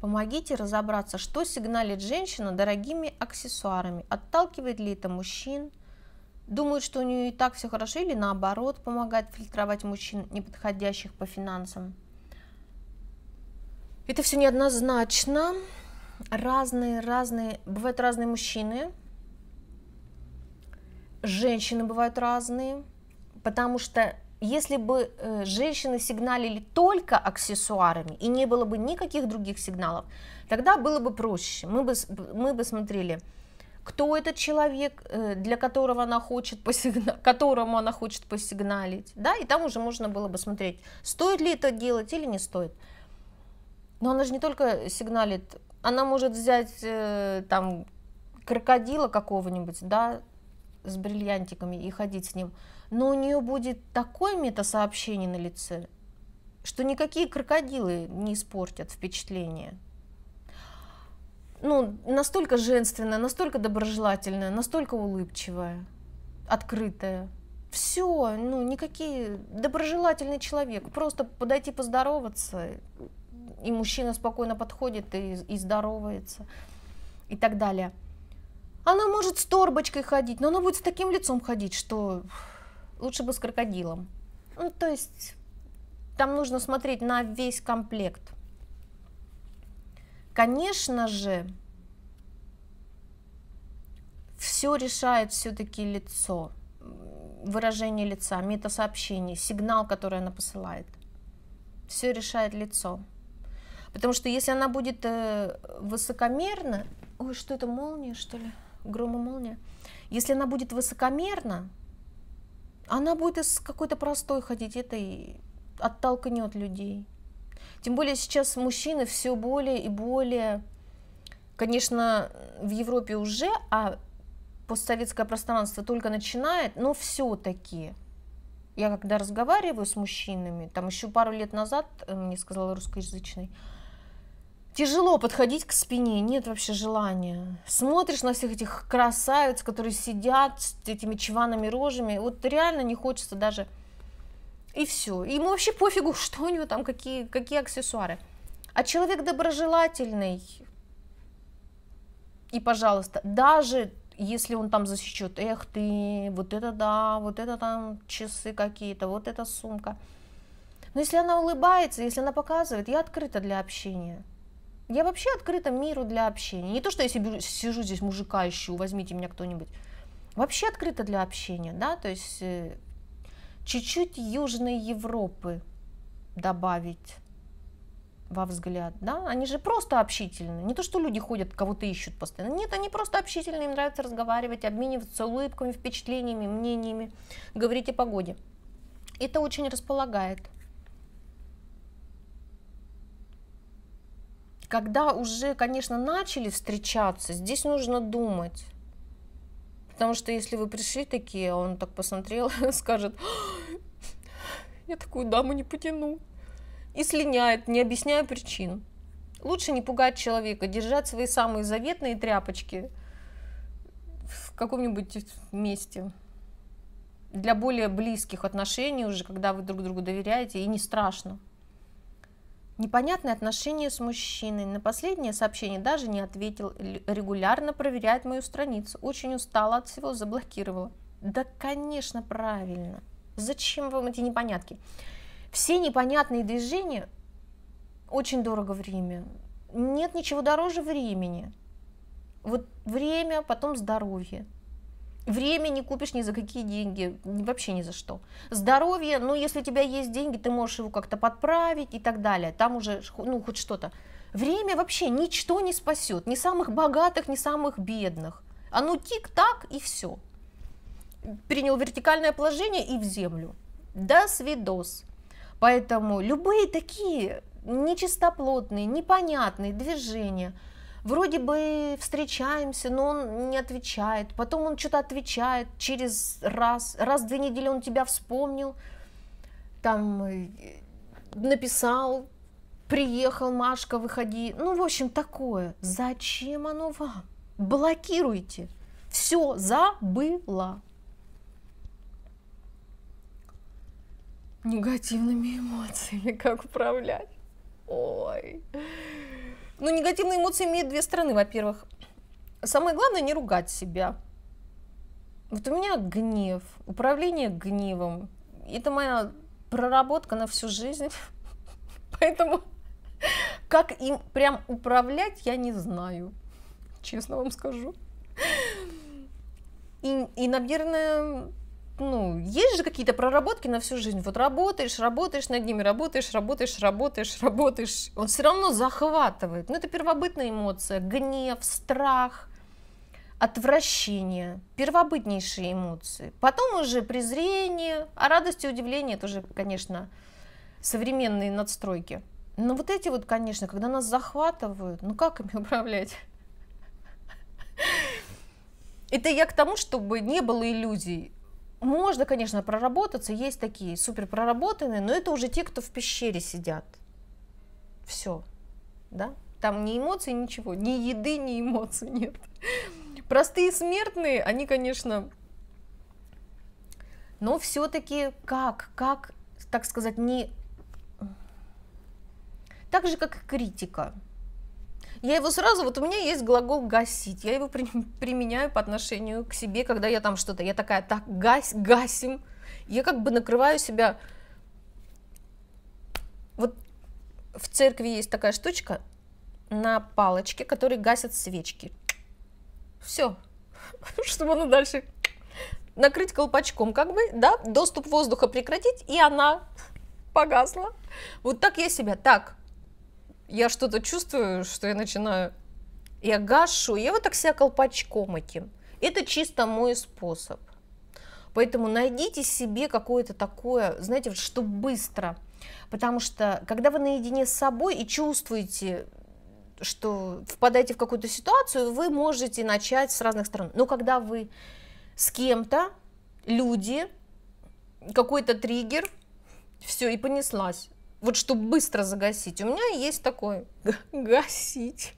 Помогите разобраться, что сигналит женщина дорогими аксессуарами. Отталкивает ли это мужчин? Думают, что у нее и так все хорошо, или наоборот, помогает фильтровать мужчин, неподходящих по финансам. Это все неоднозначно. Разные, разные, бывают разные мужчины. Женщины бывают разные, потому что если бы э, женщины сигналили только аксессуарами и не было бы никаких других сигналов, тогда было бы проще. Мы бы, мы бы смотрели, кто этот человек, э, для которого она хочет посигна... которому она хочет посигналить, да, и там уже можно было бы смотреть, стоит ли это делать или не стоит. Но она же не только сигналит, она может взять э, там крокодила какого-нибудь, да, с бриллиантиками и ходить с ним но у нее будет такое метасообщение на лице, что никакие крокодилы не испортят впечатление. Ну, настолько женственная, настолько доброжелательная, настолько улыбчивая, открытая. Все, ну, никакие... Доброжелательный человек. Просто подойти поздороваться, и мужчина спокойно подходит и, и здоровается, и так далее. Она может с торбочкой ходить, но она будет с таким лицом ходить, что лучше бы с крокодилом. Ну, то есть там нужно смотреть на весь комплект. Конечно же, все решает все-таки лицо, выражение лица, метасообщение, сигнал, который она посылает. Все решает лицо. Потому что если она будет э, высокомерна, ой, что это молния, что ли, грома молния, если она будет высокомерна, она будет из какой-то простой ходить, это и оттолкнет людей. Тем более сейчас мужчины все более и более, конечно, в Европе уже, а постсоветское пространство только начинает, но все-таки. Я когда разговариваю с мужчинами, там еще пару лет назад, э, мне сказал русскоязычный, Тяжело подходить к спине, нет вообще желания. Смотришь на всех этих красавиц, которые сидят с этими чванами рожами, вот реально не хочется даже. И все. Ему вообще пофигу, что у него там, какие, какие аксессуары. А человек доброжелательный, и, пожалуйста, даже если он там засечет, эх ты, вот это да, вот это там часы какие-то, вот эта сумка. Но если она улыбается, если она показывает, я открыта для общения. Я вообще открыта миру для общения. Не то, что я себе сижу здесь мужика ищу, возьмите меня кто-нибудь. Вообще открыта для общения, да, то есть э, чуть-чуть Южной Европы добавить во взгляд, да, они же просто общительны, не то, что люди ходят, кого-то ищут постоянно, нет, они просто общительны, им нравится разговаривать, обмениваться улыбками, впечатлениями, мнениями, говорить о погоде. Это очень располагает. Когда уже, конечно, начали встречаться, здесь нужно думать. Потому что если вы пришли такие, а он так посмотрел, скажет, я такую даму не потяну. И слиняет, не объясняя причин. Лучше не пугать человека, держать свои самые заветные тряпочки в каком-нибудь месте. Для более близких отношений уже, когда вы друг другу доверяете, и не страшно. Непонятные отношения с мужчиной. На последнее сообщение даже не ответил. Регулярно проверяет мою страницу. Очень устала от всего, заблокировала. Да, конечно, правильно. Зачем вам эти непонятки? Все непонятные движения очень дорого время. Нет ничего дороже времени. Вот время, потом здоровье. Время не купишь ни за какие деньги, вообще ни за что. Здоровье, ну, если у тебя есть деньги, ты можешь его как-то подправить и так далее. Там уже, ну, хоть что-то. Время вообще ничто не спасет, ни самых богатых, ни самых бедных. Оно тик-так и все. Принял вертикальное положение и в землю. да свидос. Поэтому любые такие нечистоплотные, непонятные движения – вроде бы встречаемся, но он не отвечает, потом он что-то отвечает через раз, раз в две недели он тебя вспомнил, там э, написал, приехал, Машка, выходи, ну, в общем, такое. Зачем оно вам? Блокируйте. Все, забыла. Негативными эмоциями как управлять? Ой. Ну негативные эмоции имеют две стороны. Во-первых, самое главное не ругать себя. Вот у меня гнев, управление гневом. Это моя проработка на всю жизнь. Поэтому как им прям управлять, я не знаю. Честно вам скажу. И, и наверное, ну, есть же какие-то проработки на всю жизнь. Вот работаешь, работаешь над ними, работаешь, работаешь, работаешь, работаешь. Он все равно захватывает. Ну, это первобытная эмоция. Гнев, страх, отвращение. Первобытнейшие эмоции. Потом уже презрение, а радость и удивление тоже, конечно, современные надстройки. Но вот эти вот, конечно, когда нас захватывают, ну как ими управлять? Это я к тому, чтобы не было иллюзий можно, конечно, проработаться, есть такие супер проработанные, но это уже те, кто в пещере сидят. Все, да? Там ни эмоций, ничего, ни еды, ни эмоций нет. Простые смертные, они, конечно, но все-таки как, как, так сказать, не... Так же, как и критика я его сразу, вот у меня есть глагол гасить, я его при, применяю по отношению к себе, когда я там что-то, я такая, так, гась, гасим, я как бы накрываю себя, вот в церкви есть такая штучка на палочке, которые гасят свечки, все, чтобы она дальше накрыть колпачком, как бы, да, доступ воздуха прекратить, и она погасла. Вот так я себя, так, я что-то чувствую, что я начинаю, я гашу, я вот так себя колпачком этим. Это чисто мой способ. Поэтому найдите себе какое-то такое, знаете, что быстро. Потому что, когда вы наедине с собой и чувствуете, что впадаете в какую-то ситуацию, вы можете начать с разных сторон. Но когда вы с кем-то, люди, какой-то триггер, все, и понеслась вот чтобы быстро загасить, у меня есть такой гасить.